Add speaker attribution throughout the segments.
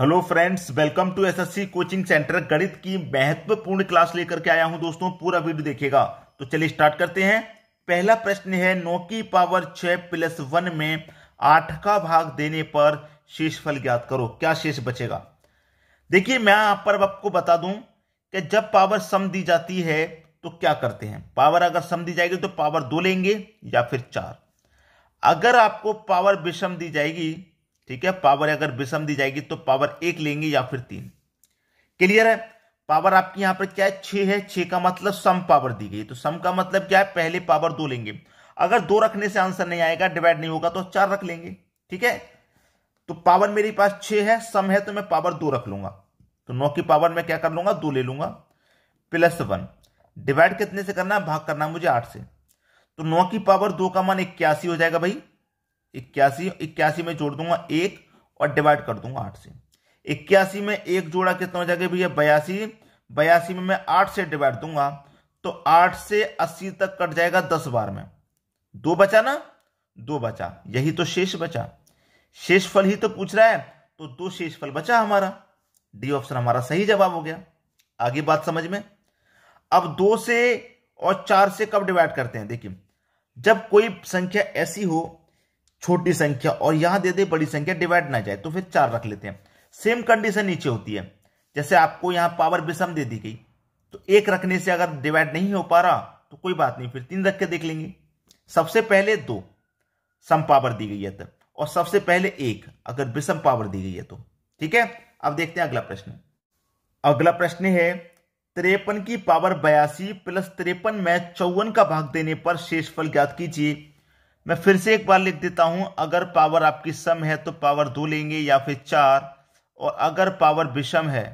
Speaker 1: hello friends welcome to SSC coaching centre गणित की महत्वपूर्ण क्लास लेकर के आया हूं दोस्तों पूरा वीडियो देखिएगा तो चलिए स्टार्ट करते हैं पहला प्रश्न है नौ की पावर छह प्लस वन में आठ का भाग देने पर शेष फल ज्ञात करो क्या शेष बचेगा देखिए मैं आप पर आपको बता दूं कि जब पावर सम दी जाती है तो क्या करते हैं पावर अगर सम दी जाएगी तो पावर दो लेंगे या फिर चार अगर आपको पावर विषम दी जाएगी ठीक है पावर अगर विषम दी जाएगी तो पावर एक लेंगे या फिर तीन क्लियर है पावर आपकी यहां पर क्या है छह है छह का मतलब सम पावर दी गई तो सम का मतलब क्या है पहले पावर दो लेंगे अगर दो रखने से आंसर नहीं आएगा डिवाइड नहीं होगा तो चार रख लेंगे ठीक है तो पावर मेरे पास छह है सम है तो मैं पावर दो रख लूंगा तो नौ की पावर में क्या कर लूंगा दो ले लूंगा प्लस वन डिवाइड कितने से करना है भाग करना मुझे आठ से तो नौ की पावर दो का मान इक्यासी हो जाएगा भाई इक्यासी इक्यासी में जोड़ दूंगा एक और डिवाइड कर दूंगा आठ से इक्यासी में एक जोड़ा कितना हो जाएगा भैया बयासी बयासी में मैं आठ से डिवाइड दूंगा तो आठ से अस्सी तक कट जाएगा दस बार में दो बचा ना दो बचा यही तो शेष बचा शेष फल ही तो पूछ रहा है तो दो शेष फल बचा हमारा डी ऑप्शन हमारा सही जवाब हो गया आगे बात समझ में अब दो से और चार से कब डिवाइड करते हैं देखिए जब कोई संख्या ऐसी हो छोटी संख्या और यहां दे दे बड़ी संख्या डिवाइड ना जाए तो फिर चार रख लेते हैं सेम कंडीशन नीचे होती है जैसे आपको यहां पावर विषम दे दी गई तो एक रखने से अगर डिवाइड नहीं हो पा रहा तो कोई बात नहीं फिर तीन रख के देख लेंगे सबसे पहले दो सम पावर दी गई है तो और सबसे पहले एक अगर विषम पावर दी गई है तो ठीक है अब देखते हैं अगला प्रश्न अगला प्रश्न है तिरपन की पावर बयासी प्लस तिरपन में चौवन का भाग देने पर शेषफल ज्ञात कीजिए मैं फिर से एक बार लिख देता हूं अगर पावर आपकी सम है तो पावर दो लेंगे या फिर चार और अगर पावर विषम है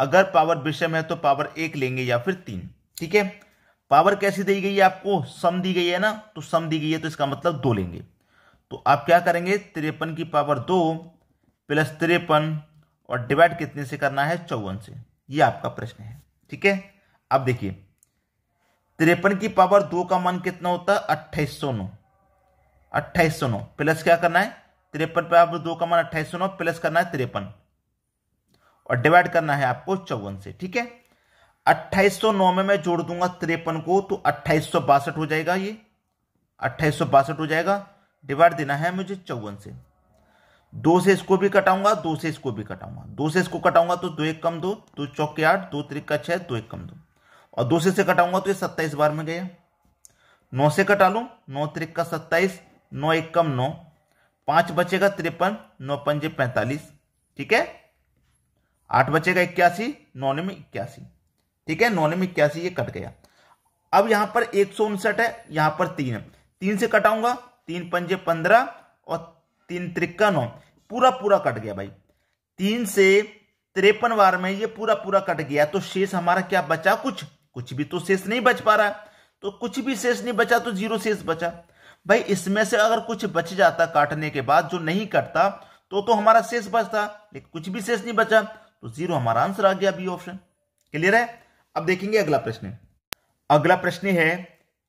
Speaker 1: अगर पावर विषम है तो पावर एक लेंगे या फिर तीन ठीक है पावर कैसी दी गई है आपको सम दी गई है ना तो सम दी गई है तो इसका मतलब दो लेंगे तो आप क्या करेंगे तिरपन की पावर दो प्लस तिरपन और डिवाइड कितने से करना है चौवन से ये आपका प्रश्न है ठीक है अब देखिए तिरपन की पावर दो का मान कितना होता है अट्ठाईस सौ नौ अट्ठाईस सौ नौ प्लस क्या करना है तिरपन पे आप दो का मान अट्ठाईस सौ नौ प्लस करना है तिरपन और डिवाइड करना है आपको चौवन से ठीक है अट्ठाईस सौ नौ में मैं जोड़ दूंगा तिरपन को तो अट्ठाईस सौ बासठ हो जाएगा ये अट्ठाईस सौ बासठ हो जाएगा डिवाइड देना है मुझे चौवन से दो से इसको भी कटाऊंगा दो से इसको भी कटाऊंगा दो से इसको कटाऊंगा तो दो एक कम दो दो चौके आठ दो त्रिक का छह दो एक कम दो और दो से कटाऊंगा तो ये सत्ताईस बार में गया नौ से कटा लू नौ त्रिक का सत्ताईस नौ एक कम नौ पांच बचेगा तिरपन नौ पंजे पैंतालीस ठीक है आठ बचेगा इक्यासी नौ में इक्यासी ठीक है नौ में इक्यासी ये कट गया अब यहां पर एक सौ उनसठ है यहां पर तीन है तीन से कटाऊंगा तीन पंजे पंद्रह और तीन त्रिक्का नौ पूरा पूरा कट गया भाई तीन से त्रेपन बार में ये पूरा पूरा कट गया तो शेष हमारा क्या बचा कुछ कुछ भी तो शेष नहीं बच पा रहा है तो कुछ भी शेष नहीं बचा तो जीरो शेष बचा भाई इसमें से अगर कुछ बच जाता काटने के बाद जो नहीं कटता तो तो हमारा शेष बचता लेकिन कुछ भी शेष नहीं बचा तो जीरो हमारा आंसर आ गया बी ऑप्शन क्लियर है अब देखेंगे अगला प्रश्न अगला प्रश्न है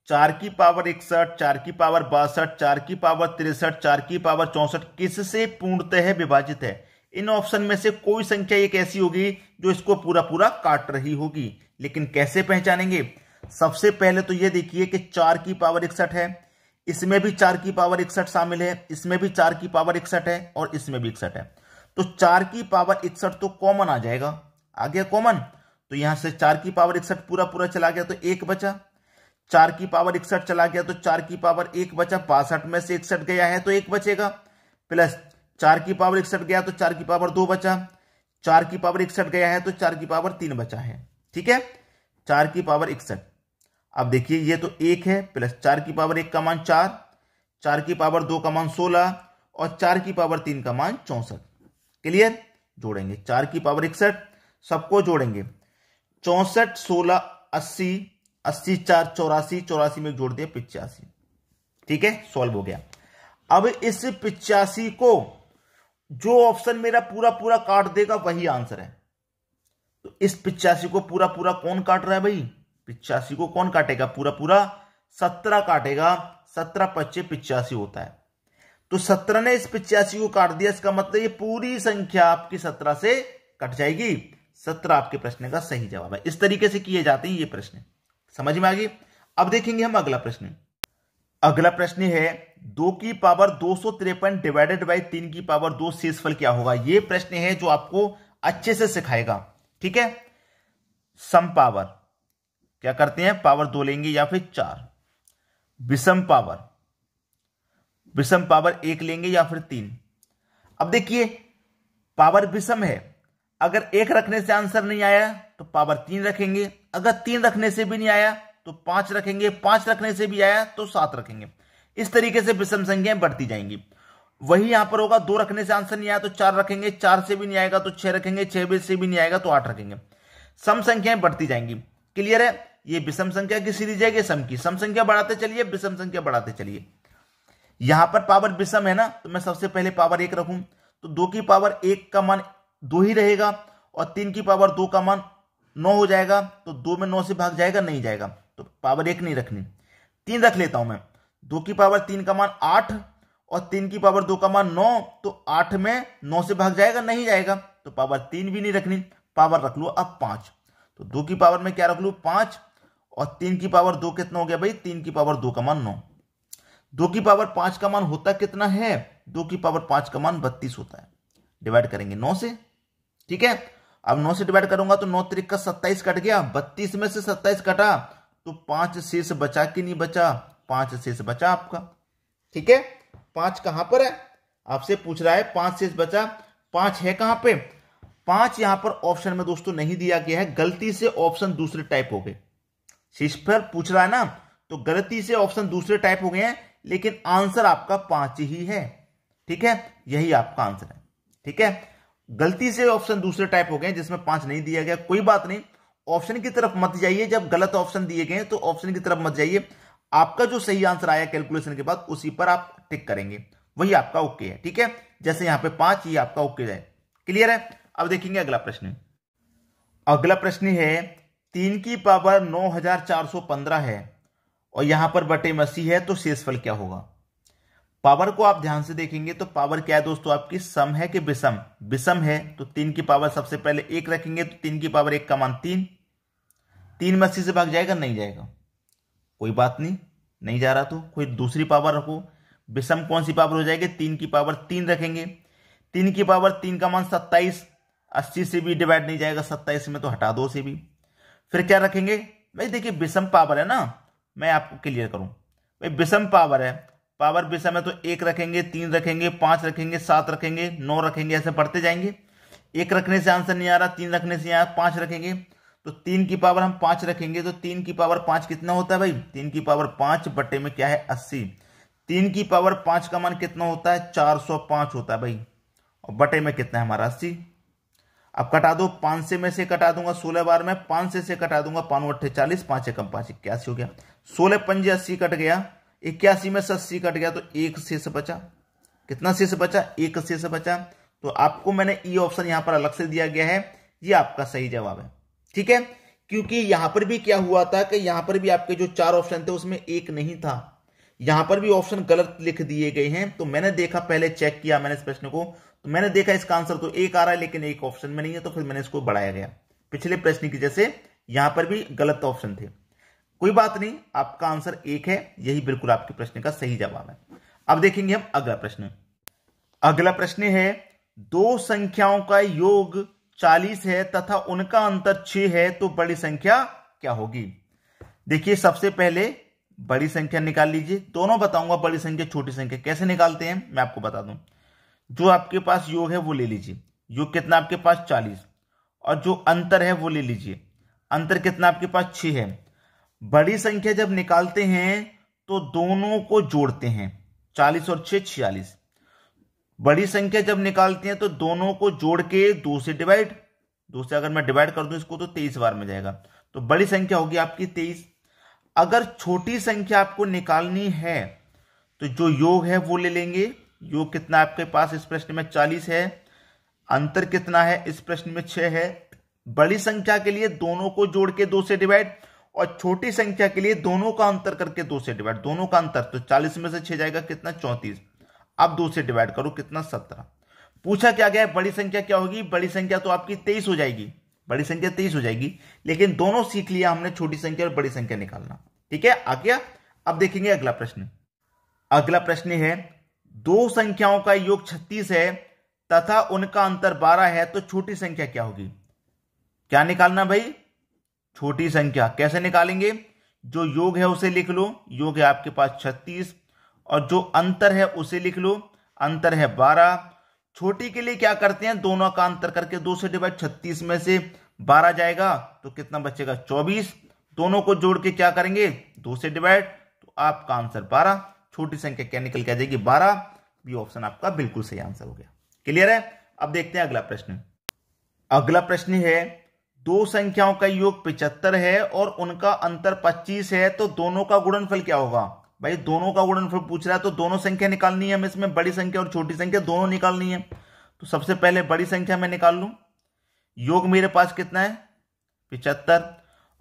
Speaker 1: चार की पावर इकसठ चार की पावर बासठ चार की पावर तिरसठ चार की पावर चौसठ किससे पूर्णतः विभाजित है इन ऑप्शन में से कोई संख्या एक ऐसी होगी जो इसको पूरा पूरा काट रही होगी लेकिन कैसे पहचानेंगे सबसे पहले तो यह देखिए कि चार की पावर इकसठ है इसमें भी चार की पावर इकसठ शामिल है इसमें भी चार की पावर इकसठ है और इसमें भी इकसठ है तो चार की पावर इकसठ तो कॉमन आ जाएगा आ गया कॉमन तो यहां से चार की पावर इकसठ पूरा पूरा चला गया तो एक बचा चार की पावर इकसठ चला गया तो चार की पावर एक बचा बासठ में से इकसठ गया है तो एक बचेगा प्लस चार की पावर इकसठ गया तो चार की पावर दो बचा चार की पावर इकसठ गया है तो चार की पावर तीन बचा है ठीक है चार की पावर इकसठ अब देखिए ये तो एक है प्लस चार की पावर एक का मान चार चार की पावर दो का मान सोलह और चार की पावर तीन का मान चौंसठ क्लियर जोड़ेंगे चार की पावर इकसठ सबको जोड़ेंगे चौसठ सोलह अस्सी अस्सी चार चौरासी चौरासी में जोड़ दिया पिचासी ठीक है सॉल्व हो गया अब इस पिचासी को जो ऑप्शन मेरा पूरा पूरा काट देगा वही आंसर है तो इस पिचासी को पूरा पूरा कौन काट रहा है भाई पिचासी को कौन काटेगा पूरा पूरा सत्रह काटेगा सत्रह पच्चीस पिचासी होता है तो सत्रह ने इस पिचासी को काट दिया इसका मतलब ये पूरी संख्या आपकी सत्रह से कट जाएगी सत्रह आपके प्रश्न का सही जवाब है इस तरीके से किए जाते हैं ये प्रश्न समझ में आ गई अब देखेंगे हम अगला प्रश्न अगला प्रश्न है दो की पावर दो सौ डिवाइडेड बाई तीन की पावर दो शेषफल क्या होगा ये प्रश्न है जो आपको अच्छे से सिखाएगा ठीक है सम पावर क्या करते हैं पावर दो लेंगे या फिर चार विषम पावर विषम पावर एक लेंगे या फिर तीन अब देखिए पावर विषम है अगर एक रखने से आंसर नहीं आया तो पावर तीन रखेंगे अगर तीन रखने से भी नहीं आया तो पांच रखेंगे पांच रखने से भी आया तो सात रखेंगे इस तरीके से विषम संख्याएं बढ़ती जाएंगी वही यहां पर होगा दो रखने से आंसर नहीं आया तो चार रखेंगे चार से भी नहीं आएगा तो छह रखेंगे छह से भी नहीं आएगा तो आठ रखेंगे सम संख्याएं बढ़ती जाएंगी क्लियर है ये विषम संख्या की सीरीज है कि सम की सम संख्या बढ़ाते चलिए विषम संख्या बढ़ाते चलिए यहां पर पावर विषम है ना तो मैं सबसे पहले पावर एक रखूं तो दो की पावर एक का मान दो ही रहेगा और तीन की पावर दो का मान नौ हो जाएगा तो दो में नौ से भाग जाएगा नहीं जाएगा तो पावर एक नहीं रखनी तीन रख लेता हूं मैं दो की पावर तीन का मान आठ और तीन की पावर दो का मान नौ तो आठ में नौ से भाग जाएगा नहीं जाएगा तो पावर तीन भी नहीं रखनी पावर रख लो अब पांच तो दो की पावर में क्या रख लू पांच और तीन की पावर दो कितना हो गया भाई तीन की पावर दो का मान नौ दो की पावर पांच का मान होता कितना है दो की पावर पांच का मान बत्तीस होता है डिवाइड करेंगे नौ से ठीक है अब नौ से डिवाइड करूंगा तो नौ तरीक का सत्ताईस कट गया बत्तीस में से सत्ताईस कटा तो पांच शेष बचा कि नहीं बचा पांच शेष बचा आपका ठीक है पांच कहां पर है आपसे पूछ रहा है पांच शेष बचा पांच है कहां पे पांच यहां पर ऑप्शन में दोस्तों नहीं दिया गया है गलती से ऑप्शन दूसरे टाइप हो गए शेषफल पूछ रहा है ना तो गलती से ऑप्शन दूसरे टाइप हो गए हैं लेकिन आंसर आपका पांच ही है ठीक है यही आपका आंसर है ठीक है गलती से ऑप्शन दूसरे टाइप हो गए जिसमें पांच नहीं दिया गया कोई बात नहीं ऑप्शन की तरफ मत जाइए जब गलत ऑप्शन दिए गए तो ऑप्शन की तरफ मत जाइए आपका जो सही आंसर आया कैलकुलेशन के बाद उसी पर आप टिक करेंगे वही आपका ओके है ठीक है जैसे यहां पे पांच ये आपका ओके है क्लियर है अब देखेंगे अगला प्रश्न अगला प्रश्न है तीन की पावर 9415 है और यहां पर बटे मसी है तो शेषफल क्या होगा पावर को आप ध्यान से देखेंगे तो पावर क्या है दोस्तों आपकी सम है कि विषम विषम है तो तीन की पावर सबसे पहले एक रखेंगे तो तीन की पावर एक का मान तीन तीन मसी से भाग जाएगा नहीं जाएगा कोई बात नहीं नहीं जा रहा तो कोई दूसरी पावर रखो विषम कौन सी पावर हो जाएगी तीन की पावर तीन रखेंगे तीन की पावर तीन का मान सत्ताईस अस्सी से भी डिवाइड नहीं जाएगा सत्ताईस में तो हटा दो से भी फिर क्या रखेंगे भाई देखिए विषम पावर है ना मैं आपको क्लियर करूं भाई विषम पावर है पावर विषम है तो एक रखेंगे तीन रखेंगे पांच रखेंगे सात रखेंगे नौ रखेंगे ऐसे पढ़ते जाएंगे एक रखने से आंसर नहीं आ रहा तीन रखने से यहाँ पांच रखेंगे तो तीन की पावर हम पांच रखेंगे तो तीन की पावर पांच कितना होता है भाई तीन की पावर पांच बटे में क्या है अस्सी तीन की पावर पांच का मान कितना होता है चार सौ पांच होता है भाई और बटे में कितना है हमारा अस्सी अब कटा दो पांच से में से कटा दूंगा सोलह बार में पांच से से कटा दूंगा पांच अट्ठे चालीस पांच एकम पांच इक्यासी हो गया सोलह पंजे अस्सी कट गया इक्यासी में से अस्सी कट गया तो एक शेष बचा कितना शेष बचा एक शेष बचा तो आपको मैंने ई ऑप्शन यहां पर अलग से दिया गया है ये आपका सही जवाब है ठीक है क्योंकि यहां पर भी क्या हुआ था कि यहां पर भी आपके जो चार ऑप्शन थे उसमें एक नहीं था यहां पर भी ऑप्शन गलत लिख दिए गए हैं तो मैंने देखा पहले चेक किया मैंने इस प्रश्न को तो मैंने देखा इसका आंसर तो एक आ रहा है लेकिन एक ऑप्शन में नहीं है तो फिर मैंने इसको बढ़ाया गया पिछले प्रश्न की जैसे यहां पर भी गलत ऑप्शन थे कोई बात नहीं आपका आंसर एक है यही बिल्कुल आपके प्रश्न का सही जवाब है अब देखेंगे हम अगला प्रश्न अगला प्रश्न है दो संख्याओं का योग 40 है तथा उनका अंतर 6 है तो बड़ी संख्या क्या होगी देखिए सबसे पहले बड़ी संख्या निकाल लीजिए दोनों बताऊंगा बड़ी संख्या छोटी संख्या कैसे निकालते हैं मैं आपको बता दूं जो आपके पास योग है वो ले लीजिए योग कितना आपके पास चालीस और जो अंतर है वो ले लीजिए अंतर कितना आपके पास छ है बड़ी संख्या जब निकालते हैं तो दोनों को जोड़ते हैं चालीस और छह छियालीस बड़ी संख्या जब निकालते हैं तो दोनों को जोड़ के दो से डिवाइड दो से अगर मैं डिवाइड कर दूं इसको तो तेईस बार में जाएगा तो बड़ी संख्या होगी आपकी तेईस अगर छोटी संख्या आपको निकालनी है तो जो योग है वो ले लेंगे योग कितना आपके पास इस प्रश्न में चालीस है अंतर कितना है इस प्रश्न में छह है बड़ी संख्या के लिए दोनों को जोड़ के दो से डिवाइड और छोटी संख्या के लिए दोनों का अंतर करके दो से डिवाइड दोनों का अंतर तो चालीस में से छह जाएगा कितना चौंतीस अब दो से डिवाइड करो कितना सत्रह पूछा क्या गया है बड़ी संख्या क्या होगी बड़ी संख्या तो आपकी तेईस हो जाएगी बड़ी संख्या तेईस हो जाएगी लेकिन दोनों सीख लिया हमने छोटी संख्या और बड़ी संख्या निकालना ठीक है आ गया अब देखेंगे अगला प्रश्न अगला प्रश्न है दो संख्याओं का योग छत्तीस है तथा उनका अंतर बारह है तो छोटी संख्या क्या होगी क्या निकालना भाई छोटी संख्या कैसे निकालेंगे जो योग है उसे लिख लो योग है आपके पास छत्तीस और जो अंतर है उसे लिख लो अंतर है बारह छोटी के लिए क्या करते हैं दोनों का अंतर करके दो से डिवाइड छत्तीस में से बारह जाएगा तो कितना बचेगा चौबीस दोनों को जोड़ के क्या करेंगे दो से डिवाइड तो आपका आंसर बारह छोटी संख्या क्या निकल के आ जाएगी बारह बी ऑप्शन आपका बिल्कुल सही आंसर हो गया क्लियर है अब देखते हैं अगला प्रश्न अगला प्रश्न है दो संख्याओं का योग पिचहत्तर है और उनका अंतर पच्चीस है तो दोनों का गुणनफल क्या होगा भाई दोनों का गुणनफल पूछ रहा है तो दोनों संख्या निकालनी है हमें इसमें बड़ी संख्या और छोटी संख्या दोनों निकालनी है तो सबसे पहले बड़ी संख्या मैं निकाल लू योग मेरे पास कितना है पिचहत्तर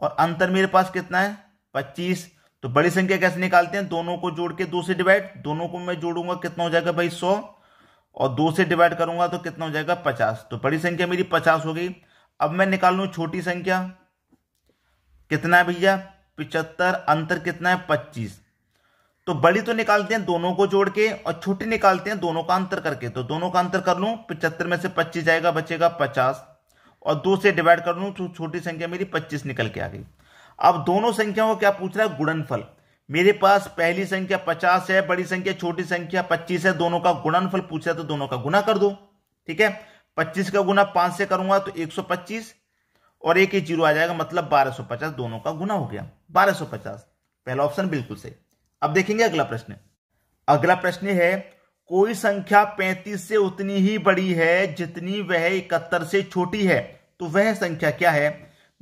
Speaker 1: और अंतर मेरे पास कितना है पच्चीस तो बड़ी संख्या कैसे निकालते हैं दोनों को जोड़ के दो से डिवाइड दोनों को मैं जोड़ूंगा कितना हो जाएगा भाई सौ और दो से डिवाइड करूंगा तो कितना हो जाएगा पचास तो बड़ी संख्या मेरी पचास हो गई अब मैं निकाल लू छोटी संख्या कितना है भैया पिचहत्तर अंतर कितना है पच्चीस तो बड़ी तो निकालते हैं दोनों को जोड़ के और छोटी निकालते हैं दोनों का अंतर करके तो दोनों का अंतर कर लू पिचहत्तर में से पच्चीस जाएगा बचेगा पचास और दो से डिवाइड कर लू तो छोटी संख्या मेरी पच्चीस निकल के आ गई अब दोनों संख्याओं क्या पूछ रहा है गुणनफल मेरे पास पहली संख्या पचास है बड़ी संख्या छोटी संख्या पच्चीस है दोनों का गुणनफल पूछा तो दोनों का गुना कर दो ठीक है पच्चीस का गुना पांच से करूंगा तो एक सौ पच्चीस और एक ही जीरो आ जाएगा मतलब बारह सौ पचास दोनों का गुना हो गया बारह सौ पचास पहला ऑप्शन बिल्कुल सही अब देखेंगे अगला प्रश्न अगला प्रश्न है कोई संख्या पैंतीस से उतनी ही बड़ी है जितनी वह इकहत्तर से छोटी है तो वह संख्या क्या है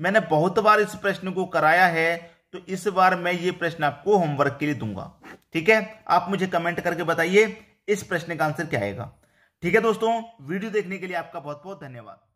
Speaker 1: मैंने बहुत बार इस प्रश्न को कराया है तो इस बार मैं ये प्रश्न आपको होमवर्क के लिए दूंगा ठीक है आप मुझे कमेंट करके बताइए इस प्रश्न का आंसर क्या आएगा ठीक है दोस्तों वीडियो देखने के लिए आपका बहुत बहुत धन्यवाद